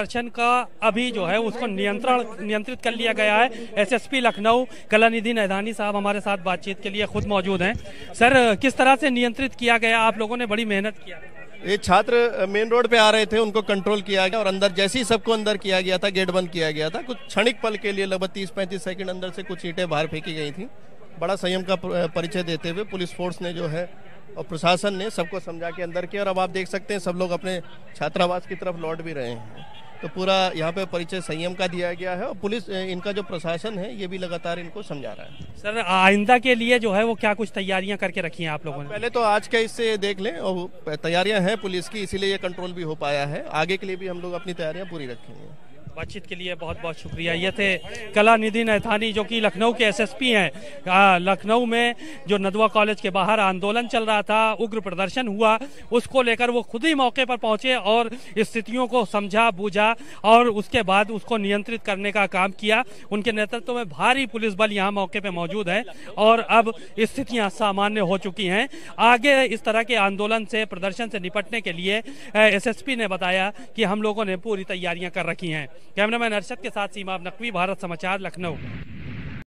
प्रदर्शन का अभी जो है उसको नियंत्रण नियंत्रित कर लिया गया है एसएसपी लखनऊ कला निधि नैधानी साहब हमारे साथ बातचीत के लिए खुद मौजूद हैं सर किस तरह से नियंत्रित किया गया आप लोगों ने बड़ी मेहनत किया ये छात्र मेन रोड पे आ रहे थे उनको कंट्रोल किया गया और अंदर जैसे ही सबको अंदर किया गया था गेट बंद किया गया था कुछ क्षणिक पल के लिए लगभग तीस पैंतीस सेकंड अंदर से कुछ ईटें बाहर फेंकी गई थी बड़ा संयम का परिचय देते हुए पुलिस फोर्स ने जो है और प्रशासन ने सबको समझा के अंदर किया और अब आप देख सकते हैं सब लोग अपने छात्रावास की तरफ लौट भी रहे हैं तो पूरा यहाँ पे परिचय संयम का दिया गया है और पुलिस इनका जो प्रशासन है ये भी लगातार इनको समझा रहा है सर आइंदा के लिए जो है वो क्या कुछ तैयारियां करके रखी हैं आप लोगों ने पहले तो आज के इससे देख लें और तैयारियां हैं पुलिस की इसीलिए ये कंट्रोल भी हो पाया है आगे के लिए भी हम लोग अपनी तैयारियां पूरी रखेंगे बातचीत के लिए बहुत बहुत शुक्रिया ये थे कला निधि नैथानी जो कि लखनऊ के एसएसपी हैं लखनऊ में जो नदवा कॉलेज के बाहर आंदोलन चल रहा था उग्र प्रदर्शन हुआ उसको लेकर वो खुद ही मौके पर पहुंचे और स्थितियों को समझा बूझा और उसके बाद उसको नियंत्रित करने का काम किया उनके नेतृत्व में भारी पुलिस बल यहाँ मौके पर मौजूद है और अब स्थितियाँ सामान्य हो चुकी हैं आगे इस तरह के आंदोलन से प्रदर्शन से निपटने के लिए एस ने बताया कि हम लोगों ने पूरी तैयारियाँ कर रखी हैं कैमरामैन अरशद के साथ सीमा नकवी भारत समाचार लखनऊ